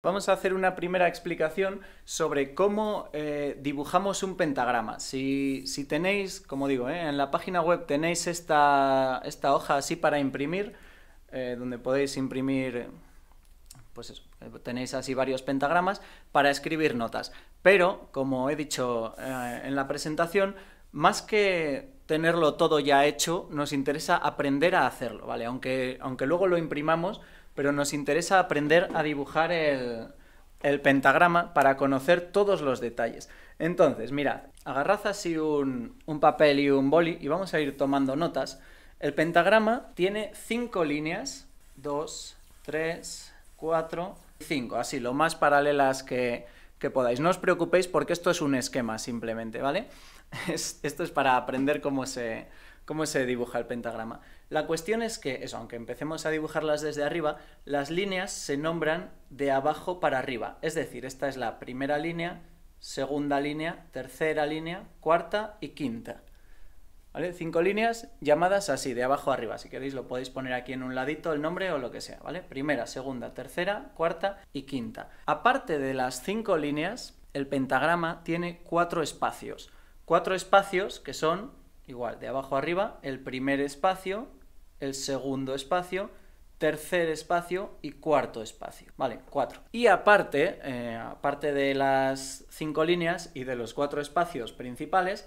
Vamos a hacer una primera explicación sobre cómo eh, dibujamos un pentagrama. Si, tenéis, como digo, eh, en la página web tenéis esta, hoja así para imprimir, eh, donde podéis imprimir, pues tenéis así varios pentagramas para escribir notas. Pero, como he dicho en la presentación, más que tenerlo todo ya hecho, nos interesa aprender a hacerlo, ¿vale? Aunque, aunque luego lo imprimamos, pero nos interesa aprender a dibujar el, pentagrama para conocer todos los detalles. Entonces, mirad, agarrad así un, papel y un boli y vamos a ir tomando notas. El pentagrama tiene cinco líneas, dos, tres, cuatro, cinco, así lo más paralelas que, podáis. No os preocupéis porque esto es un esquema simplemente, ¿vale? esto es para aprender cómo se, cómo se dibuja el pentagrama. La cuestión es que, eso, aunque empecemos a dibujarlas desde arriba, las líneas se nombran de abajo para arriba. Es decir, esta es la primera línea, segunda línea, tercera línea, cuarta y quinta. ¿Vale? Cinco líneas llamadas así, de abajo a arriba. Si queréis lo podéis poner aquí en un ladito el nombre o lo que sea, ¿vale? Primera, segunda, tercera, cuarta y quinta. Aparte de las cinco líneas, el pentagrama tiene cuatro espacios. Cuatro espacios que son igual, de abajo arriba, el primer espacio, el segundo espacio, tercer espacio y cuarto espacio. Vale, cuatro. Y aparte, eh, aparte de las cinco líneas y de los cuatro espacios principales,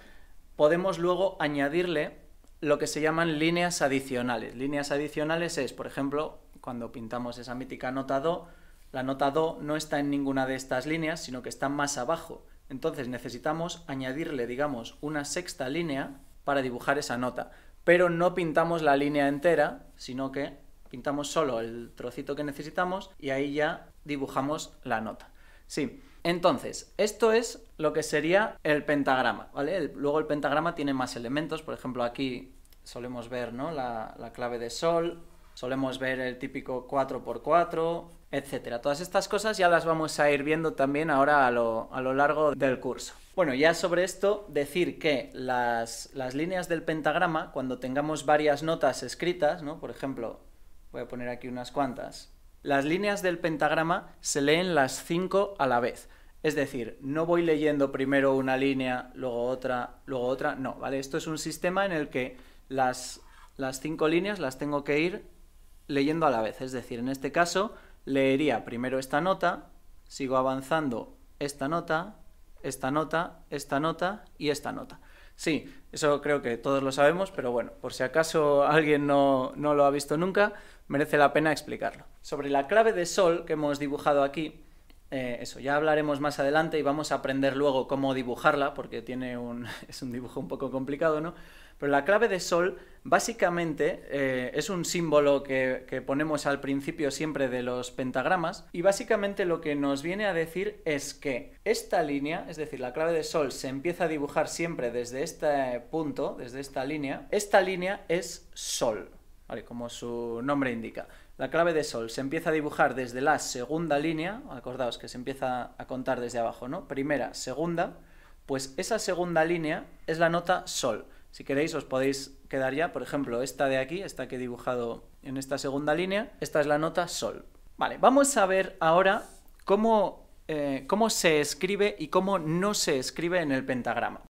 podemos luego añadirle lo que se llaman líneas adicionales. Líneas adicionales es, por ejemplo, cuando pintamos esa mítica nota Do, la nota Do no está en ninguna de estas líneas, sino que está más abajo. Entonces necesitamos añadirle, digamos, una sexta línea para dibujar esa nota. Pero no pintamos la línea entera, sino que pintamos solo el trocito que necesitamos y ahí ya dibujamos la nota. Sí, entonces, esto es lo que sería el pentagrama, ¿vale? luego el pentagrama tiene más elementos, por ejemplo aquí solemos ver ¿no? la, la clave de sol, solemos ver el típico 4x4, etcétera. Todas estas cosas ya las vamos a ir viendo también ahora a lo, a lo largo del curso. Bueno, ya sobre esto, decir que las, líneas del pentagrama, cuando tengamos varias notas escritas, ¿no? por ejemplo, voy a poner aquí unas cuantas, las líneas del pentagrama se leen las cinco a la vez. Es decir, no voy leyendo primero una línea, luego otra, luego otra, no, ¿vale? Esto es un sistema en el que las, las cinco líneas las tengo que ir leyendo a la vez. Es decir, en este caso, leería primero esta nota, sigo avanzando esta nota, esta nota, esta nota y esta nota. Sí, eso creo que todos lo sabemos, pero bueno, por si acaso alguien no, lo ha visto nunca, merece la pena explicarlo. Sobre la clave de sol que hemos dibujado aquí, eh, eso, ya hablaremos más adelante y vamos a aprender luego cómo dibujarla, porque tiene un, es un dibujo un poco complicado, ¿no? Pero la clave de sol básicamente eh, es un símbolo que, que ponemos al principio siempre de los pentagramas y básicamente lo que nos viene a decir es que esta línea, es decir, la clave de sol se empieza a dibujar siempre desde este punto, desde esta línea, esta línea es sol, ¿vale? Como su nombre indica. La clave de sol se empieza a dibujar desde la segunda línea, acordaos que se empieza a contar desde abajo, ¿no? Primera, segunda, pues esa segunda línea es la nota sol. Si queréis os podéis quedar ya, por ejemplo, esta de aquí, esta que he dibujado en esta segunda línea, esta es la nota sol. Vale, vamos a ver ahora cómo, eh, cómo se escribe y cómo no se escribe en el pentagrama.